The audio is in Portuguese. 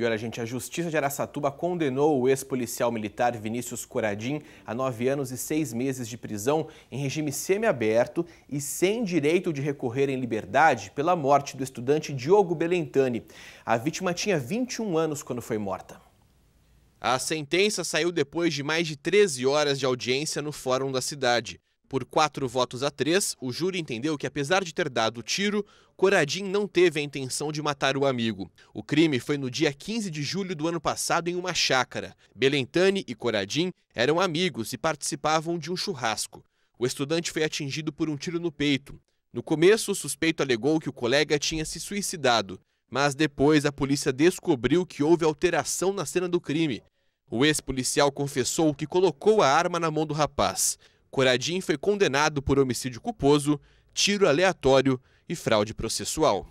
E olha, gente, a Justiça de Araçatuba condenou o ex-policial militar Vinícius Coradim a nove anos e seis meses de prisão em regime semiaberto e sem direito de recorrer em liberdade pela morte do estudante Diogo Belentani. A vítima tinha 21 anos quando foi morta. A sentença saiu depois de mais de 13 horas de audiência no Fórum da cidade. Por quatro votos a três, o júri entendeu que, apesar de ter dado o tiro, Coradin não teve a intenção de matar o amigo. O crime foi no dia 15 de julho do ano passado em uma chácara. Belentani e Coradin eram amigos e participavam de um churrasco. O estudante foi atingido por um tiro no peito. No começo, o suspeito alegou que o colega tinha se suicidado, mas depois a polícia descobriu que houve alteração na cena do crime. O ex-policial confessou que colocou a arma na mão do rapaz. Coradin foi condenado por homicídio culposo, tiro aleatório e fraude processual.